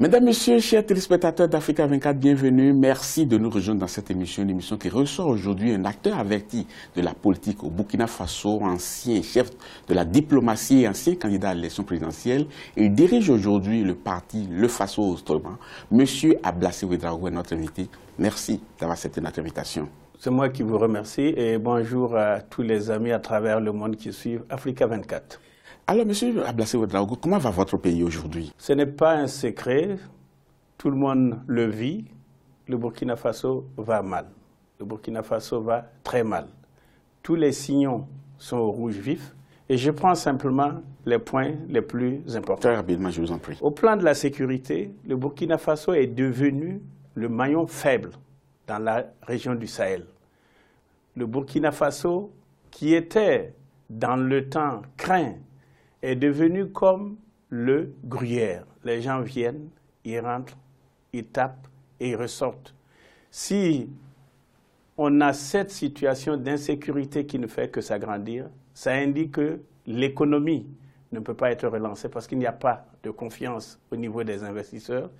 Mesdames, Messieurs, chers téléspectateurs d'Africa 24, bienvenue. Merci de nous rejoindre dans cette émission, une émission qui ressort aujourd'hui un acteur averti de la politique au Burkina Faso, ancien chef de la diplomatie et ancien candidat à l'élection présidentielle. Il dirige aujourd'hui le parti Le Faso autrement. Monsieur Ablassé Ouedraogo est notre invité. Merci d'avoir accepté notre invitation. C'est moi qui vous remercie et bonjour à tous les amis à travers le monde qui suivent Africa 24. Alors, monsieur Ablassé Ouedraogo, comment va votre pays aujourd'hui Ce n'est pas un secret. Tout le monde le vit. Le Burkina Faso va mal. Le Burkina Faso va très mal. Tous les signaux sont au rouge vif. Et je prends simplement les points les plus importants. Très rapidement, je vous en prie. Au plan de la sécurité, le Burkina Faso est devenu le maillon faible dans la région du Sahel. Le Burkina Faso, qui était dans le temps craint est devenu comme le gruyère. Les gens viennent, ils rentrent, ils tapent et ils ressortent. Si on a cette situation d'insécurité qui ne fait que s'agrandir, ça indique que l'économie ne peut pas être relancée parce qu'il n'y a pas de confiance au niveau des investisseurs.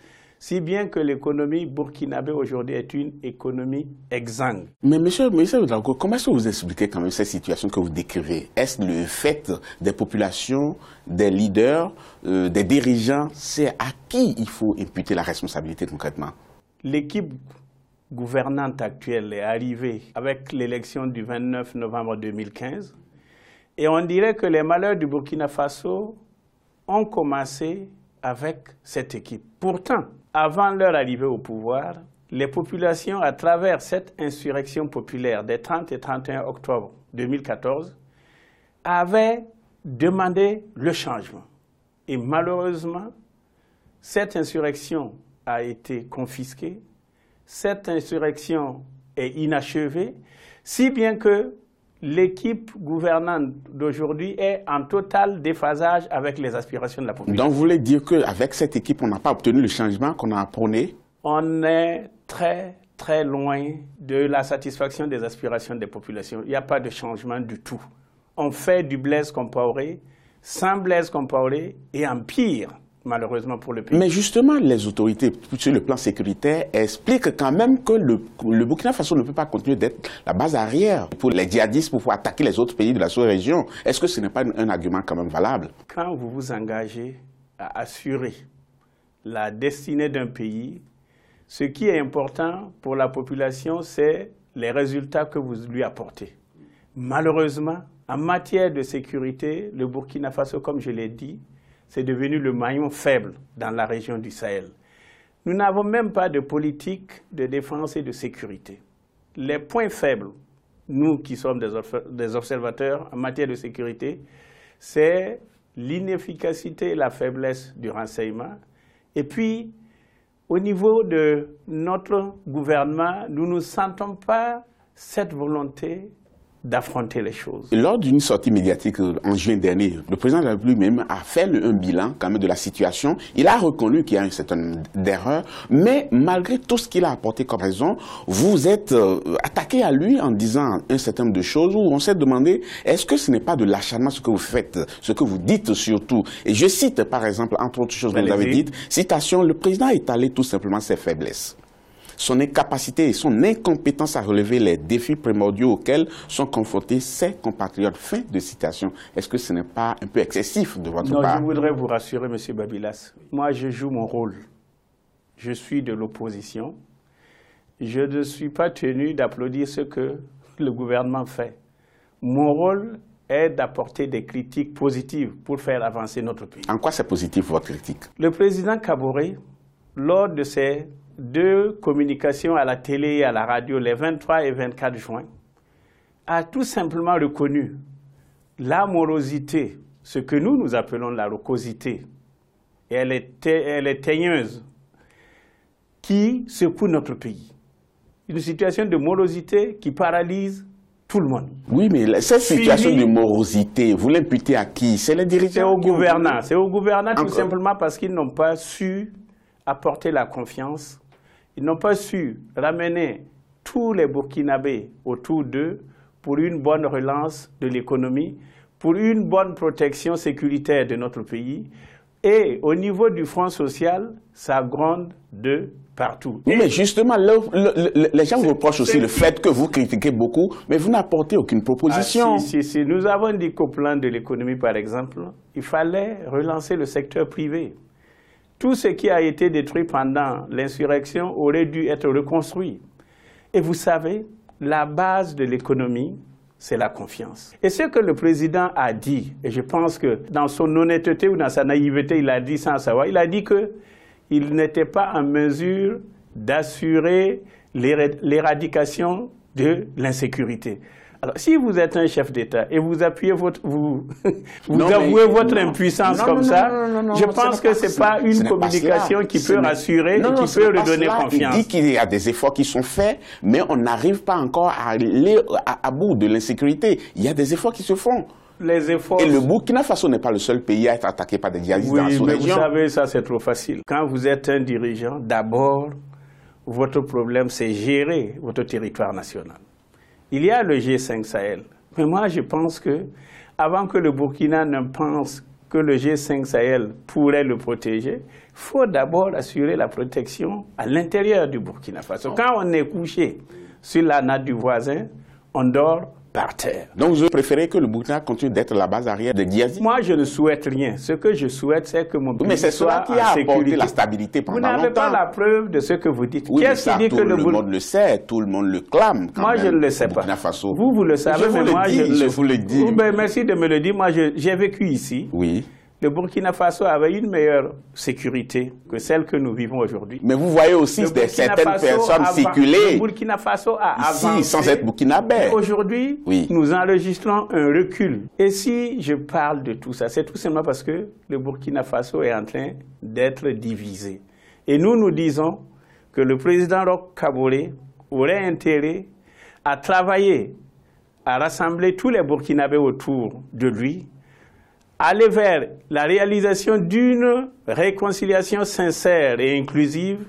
Si bien que l'économie burkinabé aujourd'hui est une économie exsangue. Mais monsieur, monsieur Drago, comment est-ce que vous expliquez quand même cette situation que vous décrivez Est-ce le fait des populations, des leaders, euh, des dirigeants C'est à qui il faut imputer la responsabilité concrètement L'équipe gouvernante actuelle est arrivée avec l'élection du 29 novembre 2015 et on dirait que les malheurs du Burkina Faso ont commencé avec cette équipe. Pourtant, avant leur arrivée au pouvoir, les populations, à travers cette insurrection populaire des 30 et 31 octobre 2014, avaient demandé le changement. Et malheureusement, cette insurrection a été confisquée, cette insurrection est inachevée, si bien que l'équipe gouvernante d'aujourd'hui est en total déphasage avec les aspirations de la population. Donc vous voulez dire qu'avec cette équipe, on n'a pas obtenu le changement qu'on a prôné On est très, très loin de la satisfaction des aspirations des populations. Il n'y a pas de changement du tout. On fait du Blaise Compaoré, sans Blaise Compaoré et en pire malheureusement pour le pays. Mais justement, les autorités, sur le plan sécuritaire, expliquent quand même que le, Burkina Faso ne peut pas continuer d'être la base arrière pour les djihadistes pour pouvoir attaquer les autres pays de la sous-région. Est-ce que ce n'est pas un argument quand même valable Quand vous vous engagez à assurer la destinée d'un pays, ce qui est important pour la population, c'est les résultats que vous lui apportez. Malheureusement, en matière de sécurité, le Burkina Faso, comme je l'ai dit, c'est devenu le maillon faible dans la région du Sahel. Nous n'avons même pas de politique de défense et de sécurité. Les points faibles, nous qui sommes des observateurs en matière de sécurité, c'est l'inefficacité et la faiblesse du renseignement. Et puis, au niveau de notre gouvernement, nous ne sentons pas cette volonté d'affronter les choses. Lors d'une sortie médiatique euh, en juin dernier, le président de la République même a fait un bilan quand même de la situation. Il a reconnu qu'il y a un certain nombre d'erreurs, mais malgré tout ce qu'il a apporté comme raison, vous êtes euh, attaqué à lui en disant un certain nombre de choses où on s'est demandé est-ce que ce n'est pas de l'acharnement ce que vous faites, ce que vous dites surtout. Et je cite par exemple, entre autres choses que vous avez dites, citation, le président a étalé tout simplement ses faiblesses son incapacité et son incompétence à relever les défis primordiaux auxquels sont confrontés ses compatriotes. Fin de citation. Est-ce que ce n'est pas un peu excessif de votre part Non, je voudrais vous rassurer, M. Babilas. Moi, je joue mon rôle. Je suis de l'opposition. Je ne suis pas tenu d'applaudir ce que le gouvernement fait. Mon rôle est d'apporter des critiques positives pour faire avancer notre pays. En quoi c'est positif votre critique Le président Kabore, lors de ses de communication à la télé et à la radio les 23 et 24 juin a tout simplement reconnu la morosité, ce que nous, nous appelons la rocosité, et elle est, elle est teigneuse, qui secoue notre pays. Une situation de morosité qui paralyse tout le monde. Oui, mais cette situation de morosité, vous l'imputez à qui C'est les dirigeants C'est aux gouvernants. C'est aux gouvernants tout simplement parce qu'ils n'ont pas su apporter la confiance ils n'ont pas su ramener tous les Burkinabés autour d'eux pour une bonne relance de l'économie, pour une bonne protection sécuritaire de notre pays. Et au niveau du Front social, ça gronde de partout. mais justement, les gens reprochent aussi le fait que vous critiquez beaucoup, mais vous n'apportez aucune proposition. Ah, si, si, si. Nous avons dit qu'au plan de l'économie, par exemple, il fallait relancer le secteur privé. Tout ce qui a été détruit pendant l'insurrection aurait dû être reconstruit. Et vous savez, la base de l'économie, c'est la confiance. Et ce que le président a dit, et je pense que dans son honnêteté ou dans sa naïveté, il a dit sans savoir, il a dit qu'il n'était pas en mesure d'assurer l'éradication de l'insécurité. Alors, si vous êtes un chef d'État et vous appuyez votre, vous, avouez votre impuissance comme ça, je pense que ce n'est pas une communication qui peut rassurer et qui peut redonner confiance. Il dit qu'il y a des efforts qui sont faits, mais on n'arrive pas encore à aller à, bout de l'insécurité. Il y a des efforts qui se font. Les Et le Burkina Faso n'est pas le seul pays à être attaqué par des djihadistes dans mais Vous savez, ça c'est trop facile. Quand vous êtes un dirigeant, d'abord, votre problème c'est gérer votre territoire national. Il y a le G5 Sahel. Mais moi, je pense que avant que le Burkina ne pense que le G5 Sahel pourrait le protéger, il faut d'abord assurer la protection à l'intérieur du Burkina Faso. Quand on est couché sur la natte du voisin, on dort donc je préférez que le Burkina continue d'être la base arrière de Diazi. Moi, je ne souhaite rien. Ce que je souhaite, c'est que mon pays Mais c'est cela qui a la stabilité pendant longtemps. Vous n'avez pas la preuve de ce que vous dites. Oui, Qu'est-ce qui dit que le, le monde le sait, tout le monde le clame. Quand moi, je ne le sais pas. Vous, vous le savez, je mais vous moi, dis, je, dis. merci de me le dire. Moi, j'ai vécu ici. Oui le Burkina Faso avait une meilleure sécurité que celle que nous vivons aujourd'hui. Mais vous voyez aussi des, certaines personnes circuler. Le Burkina Faso a ici, sans être burkinabé. Aujourd'hui, nous enregistrons un recul. Et si je parle de tout ça, c'est tout simplement parce que le Burkina Faso est en train d'être divisé. Et nous, nous disons que le président Roch Kabore aurait intérêt à travailler, à rassembler tous les Burkinabés autour de lui aller vers la réalisation d'une réconciliation sincère et inclusive.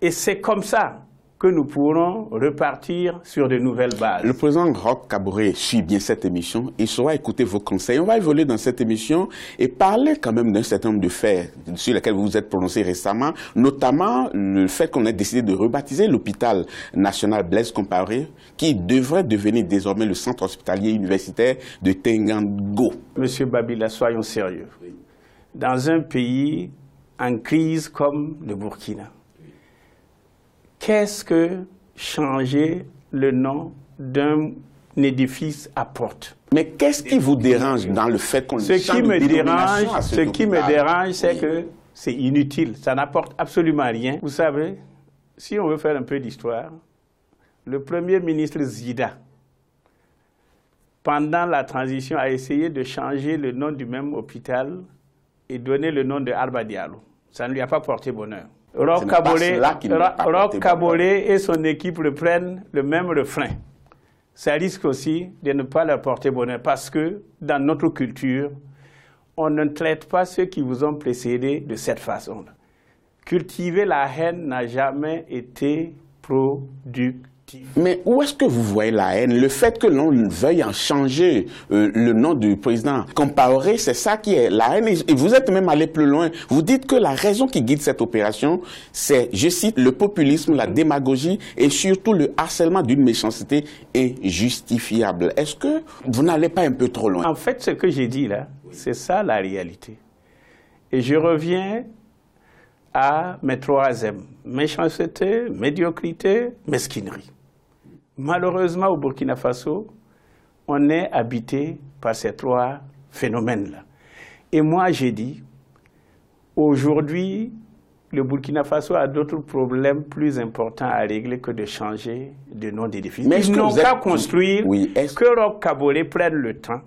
Et c'est comme ça que nous pourrons repartir sur de nouvelles bases. Le président Roch Cabouret suit bien cette émission. Il saura écouter vos conseils. On va évoluer dans cette émission et parler quand même d'un certain nombre de faits sur lesquels vous vous êtes prononcé récemment, notamment le fait qu'on a décidé de rebaptiser l'hôpital national Blaise Comparé, qui devrait devenir désormais le centre hospitalier universitaire de Tengango. Monsieur Babila, soyons sérieux. Dans un pays en crise comme le Burkina, qu'est-ce que changer le nom d'un édifice apporte Mais qu'est-ce qui vous dérange dans le fait qu'on... Ce, qui me, dérange, ce, qui me dérange, c'est que c'est inutile, ça n'apporte absolument rien. Vous savez, si on veut faire un peu d'histoire, le Premier ministre Zida, pendant la transition, a essayé de changer le nom du même hôpital et donner le nom de Alba Diallo. Ça ne lui a pas porté bonheur. Rock Cabolet, et son équipe reprennent le même refrain. Ça risque aussi de ne pas leur porter bonheur parce que dans notre culture, on ne traite pas ceux qui vous ont précédé de cette façon. Cultiver la haine n'a jamais été productif. Mais où est-ce que vous voyez la haine Le fait que l'on veuille en changer euh, le nom du président comparer, c'est ça qui est la haine. Et vous êtes même allé plus loin. Vous dites que la raison qui guide cette opération, c'est, je cite, le populisme, la démagogie et surtout le harcèlement d'une méchanceté est justifiable. Est-ce que vous n'allez pas un peu trop loin En fait, ce que j'ai dit là, c'est ça la réalité. Et je reviens à mes trois M. Méchanceté, médiocrité, mesquinerie. Malheureusement, au Burkina Faso, on est habité par ces trois phénomènes-là. Et moi, j'ai dit, aujourd'hui, le Burkina Faso a d'autres problèmes plus importants à régler que de changer de nom d'édifice. Ils n'ont qu'à construire, que Rob Kabore prenne le temps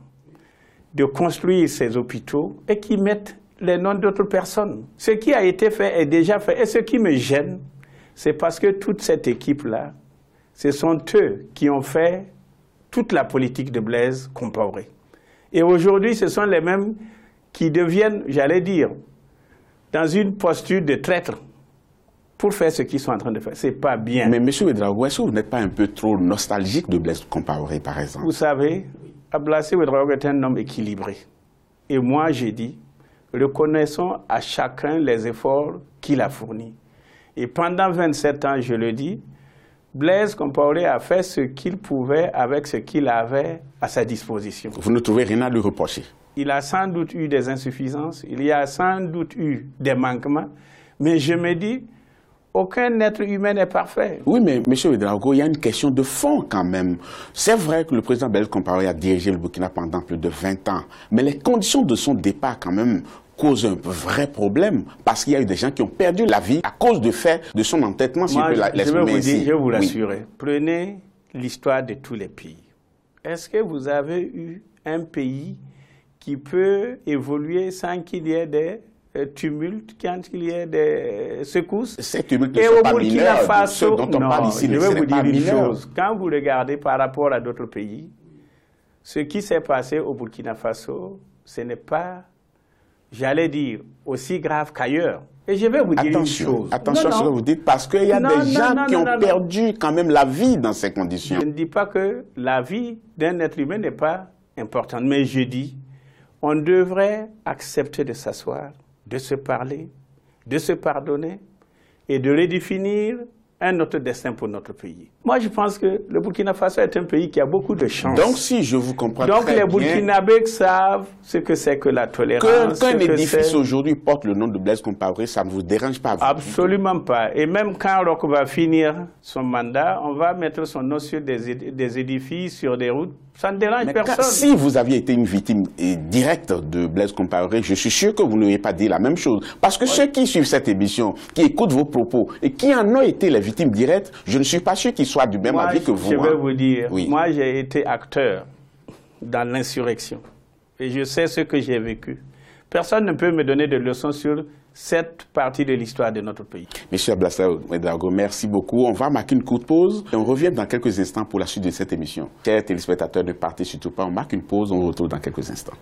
de construire ces hôpitaux et qu'ils mettent les noms d'autres personnes. Ce qui a été fait est déjà fait. Et ce qui me gêne, c'est parce que toute cette équipe-là, ce sont eux qui ont fait toute la politique de Blaise Compaoré. Et aujourd'hui, ce sont les mêmes qui deviennent, j'allais dire, dans une posture de traître pour faire ce qu'ils sont en train de faire. C'est pas bien. Mais M. Ouedraogo, vous n'êtes pas un peu trop nostalgique de Blaise Compaoré, par exemple Vous savez, Ablasé Ouedraogo est un homme équilibré. Et moi, j'ai dit, reconnaissons à chacun les efforts qu'il a fournis. Et pendant 27 ans, je le dis, Blaise Compaoré a fait ce qu'il pouvait avec ce qu'il avait à sa disposition. Vous ne trouvez rien à lui reprocher Il a sans doute eu des insuffisances, il y a sans doute eu des manquements, mais je me dis, aucun être humain n'est parfait. Oui, mais M. Drago, il y a une question de fond quand même. C'est vrai que le président Blaise Compaoré a dirigé le Burkina pendant plus de 20 ans, mais les conditions de son départ quand même cause un vrai problème parce qu'il y a eu des gens qui ont perdu la vie à cause de fait de son entêtement. Si Moi, je, peux je, vais vous dire, je vous rassurer. Prenez l'histoire de tous les pays. Est-ce que vous avez eu un pays qui peut évoluer sans qu'il y ait des euh, tumultes, quand il y ait des euh, secousses. Ces tumultes ne sont pas Faso, dont on parle ici. Je vais vous dire une chose. Quand vous regardez par rapport à d'autres pays, ce qui s'est passé au Burkina Faso, ce n'est pas j'allais dire, aussi grave qu'ailleurs. Et je vais vous dire attention, une chose. Attention à ce que vous dites, parce qu'il y a des gens qui ont perdu quand même la vie dans ces conditions. Je ne dis pas que la vie d'un être humain n'est pas importante, mais je dis, on devrait accepter de s'asseoir, de se parler, de se pardonner et de redéfinir un autre destin pour notre pays. Moi, je pense que le Burkina Faso est un pays qui a beaucoup de chance. Donc, si je vous comprends Donc, les Burkinabés savent ce que c'est que la tolérance. Qu'un édifice aujourd'hui porte le nom de Blaise Compaoré, ça ne vous dérange pas Absolument pas. Et même quand Rock va finir son mandat, on va mettre son nom sur des édifices, sur des routes ça ne dérange personne. si vous aviez été une victime directe de Blaise Compaoré, je suis sûr que vous n'auriez pas dit la même chose. Parce que ceux qui suivent cette émission, qui écoutent vos propos et qui en ont été les victimes directes, je ne suis pas sûr qu'ils soient du même avis que vous. Je vais hein. vous dire, moi j'ai été acteur dans l'insurrection et je sais ce que j'ai vécu. Personne ne peut me donner de leçons sur cette partie de l'histoire de notre pays. Monsieur Blaser Medago, merci beaucoup. On va marquer une courte pause et on revient dans quelques instants pour la suite de cette émission. Chers téléspectateurs de partez Surtout pas, on marque une pause, on retourne dans quelques instants.